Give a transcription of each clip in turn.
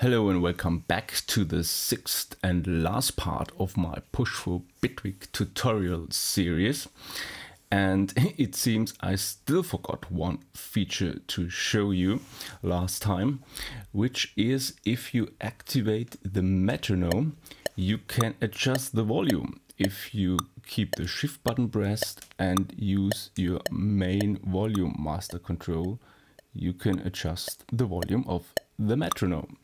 Hello and welcome back to the sixth and last part of my Push for Bitwig tutorial series. And it seems I still forgot one feature to show you last time, which is if you activate the metronome, you can adjust the volume if you keep the shift button pressed and use your main volume master control you can adjust the volume of the metronome.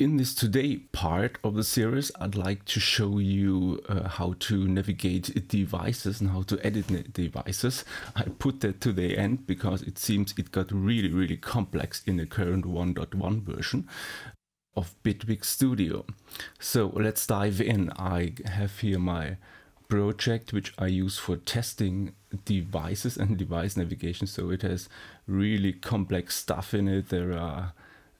In this today part of the series, I'd like to show you uh, how to navigate devices and how to edit devices. I put that to the end because it seems it got really, really complex in the current 1.1 version of Bitwig Studio. So let's dive in. I have here my project which I use for testing devices and device navigation. So it has really complex stuff in it. There are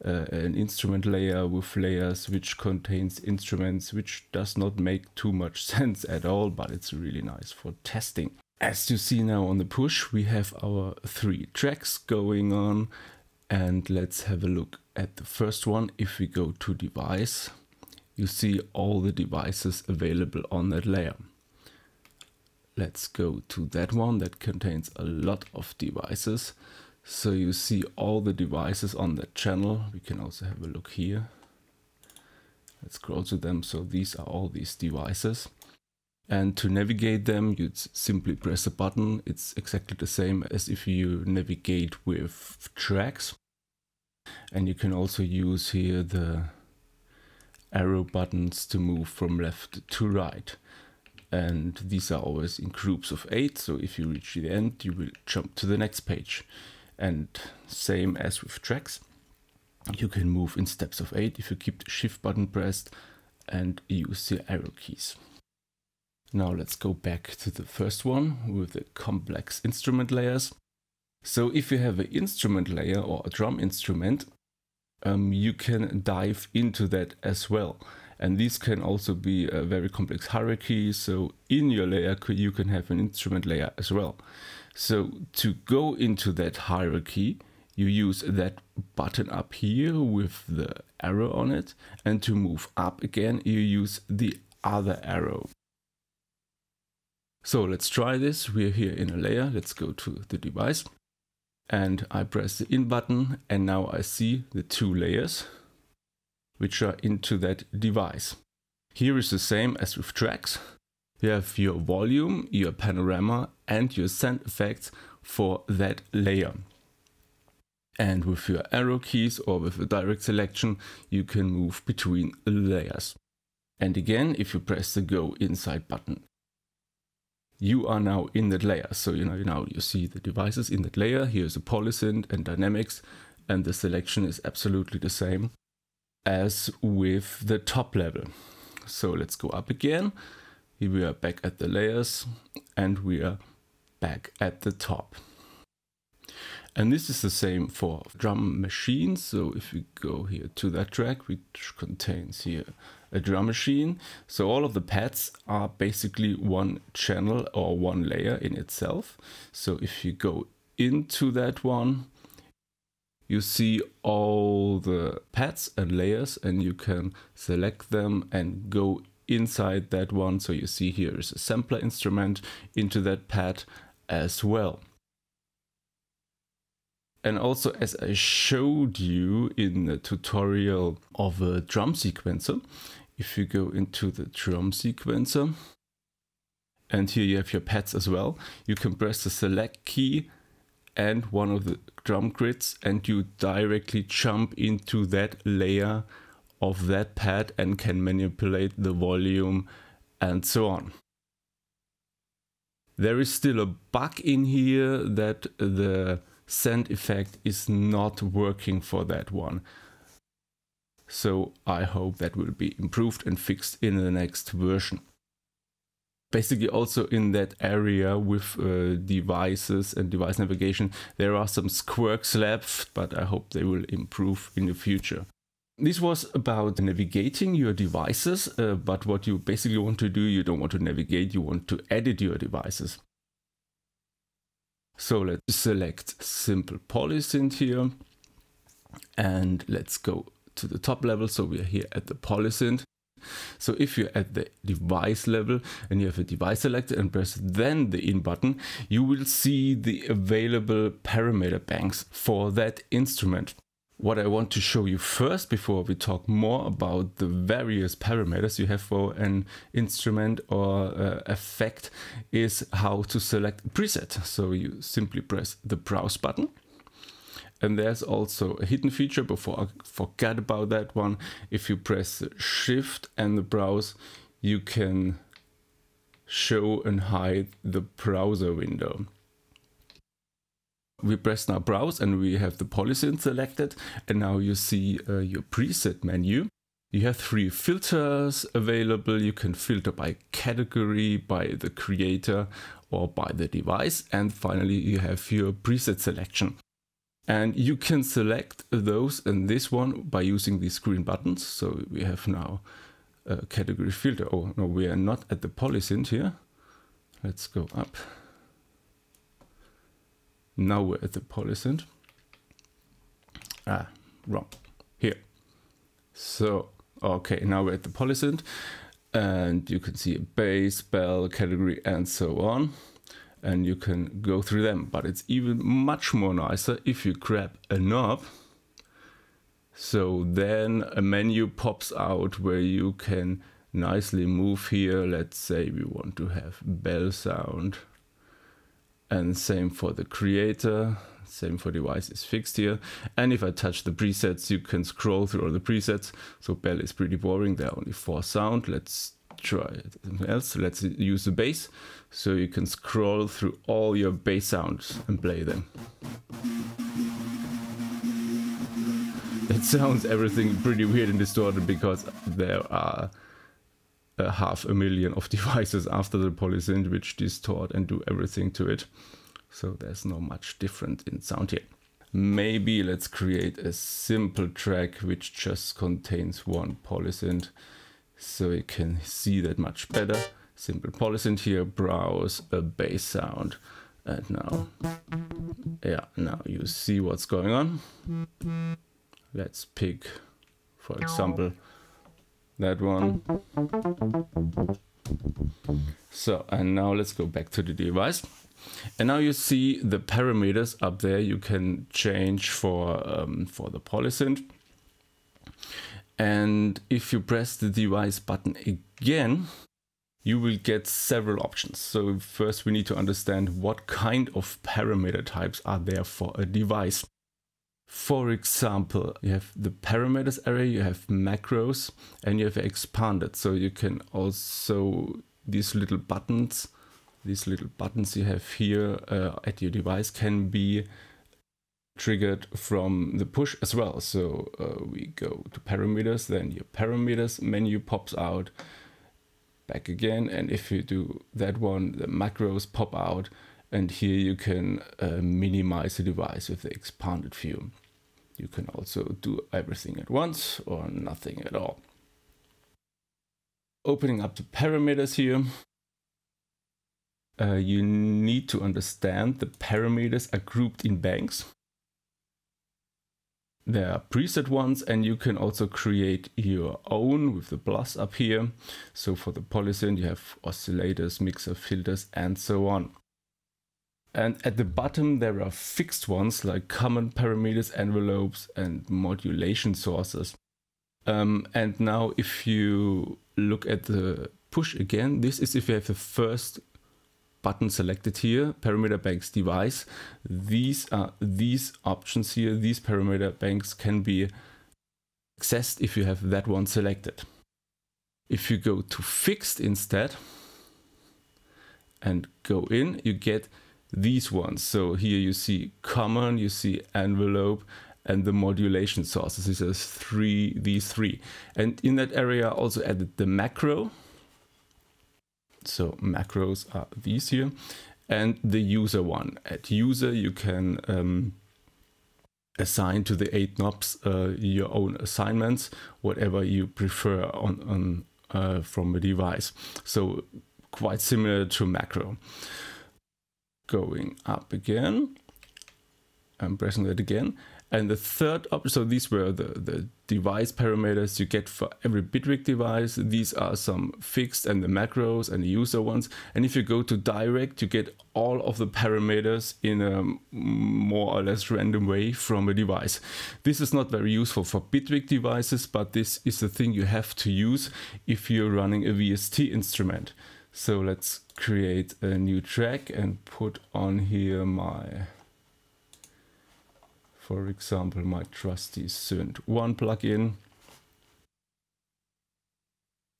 uh, an instrument layer with layers which contains instruments which does not make too much sense at all but it's really nice for testing as you see now on the push we have our three tracks going on and let's have a look at the first one if we go to device you see all the devices available on that layer let's go to that one that contains a lot of devices so you see all the devices on that channel. We can also have a look here. Let's scroll to them. So these are all these devices. And to navigate them, you simply press a button. It's exactly the same as if you navigate with tracks. And you can also use here the arrow buttons to move from left to right. And these are always in groups of eight. So if you reach the end, you will jump to the next page. And same as with tracks, you can move in steps of eight if you keep the shift button pressed and use the arrow keys. Now let's go back to the first one with the complex instrument layers. So if you have an instrument layer or a drum instrument, um, you can dive into that as well. And these can also be a uh, very complex hierarchy. So in your layer, you can have an instrument layer as well. So to go into that hierarchy, you use that button up here with the arrow on it. And to move up again, you use the other arrow. So let's try this. We're here in a layer. Let's go to the device and I press the in button and now I see the two layers which are into that device. Here is the same as with tracks. You have your volume, your panorama and your sound effects for that layer. And with your arrow keys or with a direct selection, you can move between layers. And again, if you press the go inside button, you are now in that layer. So you know now you see the devices in that layer. Here's a polysynth and dynamics and the selection is absolutely the same as with the top level. So let's go up again. Here we are back at the layers and we are back at the top. And this is the same for drum machines. So if we go here to that track, which contains here a drum machine. So all of the pads are basically one channel or one layer in itself. So if you go into that one, you see all the pads and layers and you can select them and go inside that one. So you see here is a sampler instrument into that pad as well. And also as I showed you in the tutorial of a drum sequencer, if you go into the drum sequencer, and here you have your pads as well, you can press the select key and one of the drum grids and you directly jump into that layer of that pad and can manipulate the volume and so on. There is still a bug in here that the send effect is not working for that one. So I hope that will be improved and fixed in the next version basically also in that area with uh, devices and device navigation there are some quirks left but i hope they will improve in the future this was about navigating your devices uh, but what you basically want to do you don't want to navigate you want to edit your devices so let's select simple polysynth here and let's go to the top level so we are here at the polysynth so if you're at the device level and you have a device selected and press then the in button, you will see the available parameter banks for that instrument. What I want to show you first before we talk more about the various parameters you have for an instrument or uh, effect is how to select preset. So you simply press the browse button and there's also a hidden feature before I forget about that one if you press shift and the browse you can show and hide the browser window we press now browse and we have the policy selected and now you see uh, your preset menu you have three filters available you can filter by category by the creator or by the device and finally you have your preset selection and you can select those and this one by using these green buttons. So we have now a category filter. Oh, no, we are not at the polysynth here. Let's go up. Now we're at the polysynth. Ah, wrong. Here. So, okay, now we're at the polysynth. And you can see a base, bell, category, and so on and you can go through them. But it's even much more nicer if you grab a knob. So then a menu pops out where you can nicely move here. Let's say we want to have bell sound and same for the creator. Same for device is fixed here. And if I touch the presets, you can scroll through all the presets. So bell is pretty boring. There are only four sound. Let's try it. else. Let's use the bass. So you can scroll through all your bass sounds and play them. That sounds everything pretty weird and distorted because there are a uh, half a million of devices after the polysynth which distort and do everything to it. So there's not much different in sound here. Maybe let's create a simple track which just contains one polysynth so you can see that much better. Simple polysynth here, browse a bass sound. And now, yeah, now you see what's going on. Let's pick, for example, that one. So, and now let's go back to the device. And now you see the parameters up there you can change for, um, for the polysynth. And if you press the device button again, you will get several options. So first we need to understand what kind of parameter types are there for a device. For example, you have the parameters array, you have macros, and you have expanded. So you can also, these little buttons, these little buttons you have here uh, at your device can be triggered from the push as well. So uh, we go to parameters, then your parameters menu pops out back again. And if you do that one, the macros pop out. And here you can uh, minimize the device with the expanded view. You can also do everything at once or nothing at all. Opening up the parameters here, uh, you need to understand the parameters are grouped in banks there are preset ones and you can also create your own with the plus up here. So for the polysynth you have oscillators, mixer, filters and so on. And at the bottom there are fixed ones like common parameters, envelopes and modulation sources. Um, and now if you look at the push again, this is if you have the first button selected here, parameter banks device. These are these options here, these parameter banks can be accessed if you have that one selected. If you go to fixed instead and go in, you get these ones. So here you see common, you see envelope, and the modulation sources. These are three, these three. And in that area also added the macro, so macros are these here and the user one. At user, you can um, assign to the eight knobs uh, your own assignments, whatever you prefer on, on uh, from a device. So quite similar to macro. Going up again, I'm pressing that again. And the third option, so these were the, the device parameters you get for every Bitwig device. These are some fixed and the macros and the user ones. And if you go to direct, you get all of the parameters in a more or less random way from a device. This is not very useful for Bitwig devices, but this is the thing you have to use if you're running a VST instrument. So let's create a new track and put on here my for example, my trusty Synth1 plugin.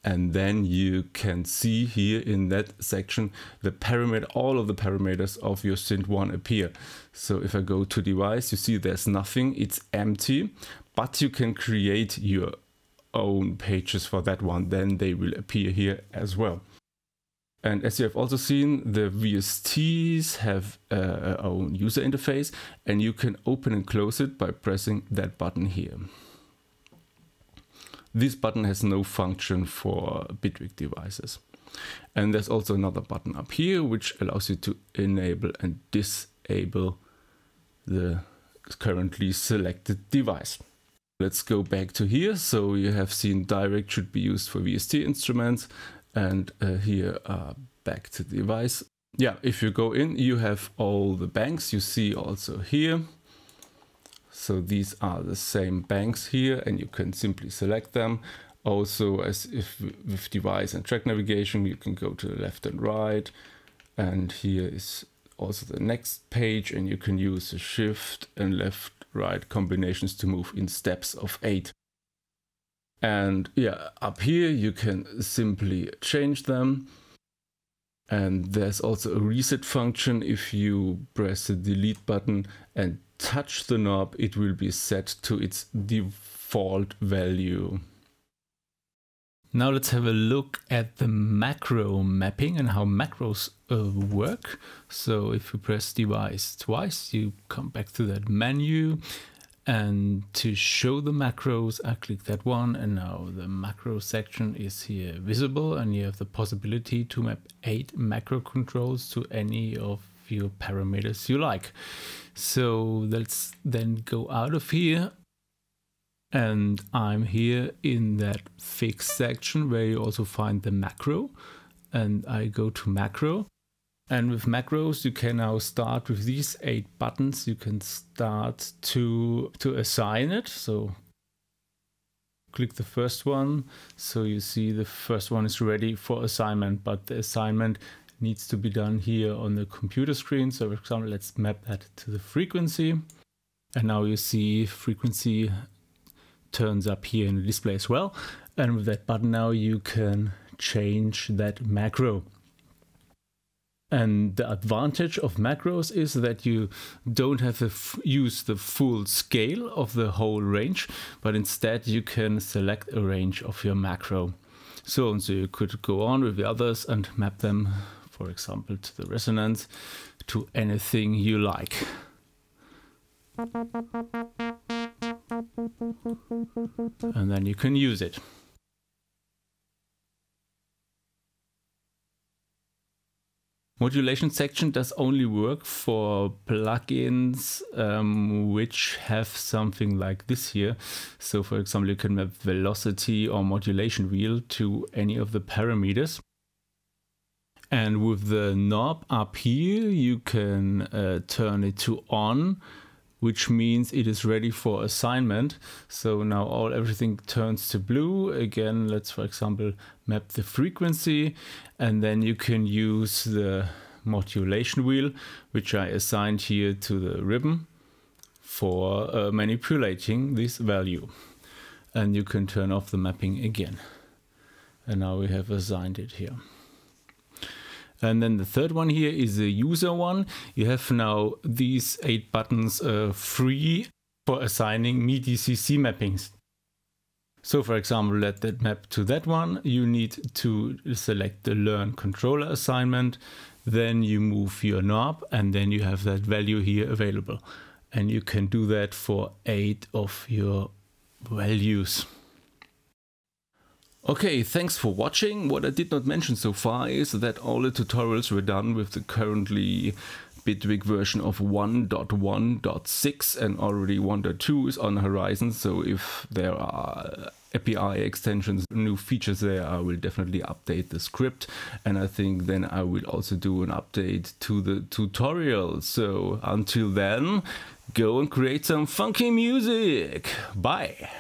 And then you can see here in that section, the parameter, all of the parameters of your Synth1 appear. So if I go to device, you see there's nothing, it's empty, but you can create your own pages for that one. Then they will appear here as well. And as you have also seen, the VSTs have uh, uh, our own user interface and you can open and close it by pressing that button here. This button has no function for Bitwig devices. And there's also another button up here which allows you to enable and disable the currently selected device. Let's go back to here. So you have seen direct should be used for VST instruments and uh, here, uh, back to the device. Yeah, if you go in, you have all the banks you see also here. So these are the same banks here and you can simply select them. Also, as if with device and track navigation, you can go to the left and right. And here is also the next page and you can use the shift and left right combinations to move in steps of eight. And yeah, up here you can simply change them. And there's also a reset function. If you press the delete button and touch the knob, it will be set to its default value. Now let's have a look at the macro mapping and how macros uh, work. So if you press device twice, you come back to that menu and to show the macros I click that one and now the macro section is here visible and you have the possibility to map eight macro controls to any of your parameters you like. So let's then go out of here and I'm here in that fix section where you also find the macro and I go to macro and with macros, you can now start with these eight buttons. You can start to, to assign it. So click the first one. So you see the first one is ready for assignment, but the assignment needs to be done here on the computer screen. So for example, let's map that to the frequency. And now you see frequency turns up here in the display as well. And with that button now you can change that macro. And the advantage of macros is that you don't have to use the full scale of the whole range, but instead you can select a range of your macro. So, and so you could go on with the others and map them, for example, to the resonance, to anything you like. And then you can use it. modulation section does only work for plugins um, which have something like this here. So for example, you can map velocity or modulation wheel to any of the parameters. And with the knob up here, you can uh, turn it to on which means it is ready for assignment. So now all everything turns to blue. Again, let's for example map the frequency and then you can use the modulation wheel, which I assigned here to the ribbon for uh, manipulating this value. And you can turn off the mapping again. And now we have assigned it here. And then the third one here is a user one. You have now these eight buttons uh, free for assigning MIDI-CC mappings. So for example, let that map to that one. You need to select the learn controller assignment. Then you move your knob and then you have that value here available. And you can do that for eight of your values. Okay, thanks for watching. What I did not mention so far is that all the tutorials were done with the currently Bitwig version of 1.1.6 and already 1.2 is on the horizon. So if there are API extensions, new features there, I will definitely update the script. And I think then I will also do an update to the tutorial. So until then, go and create some funky music. Bye.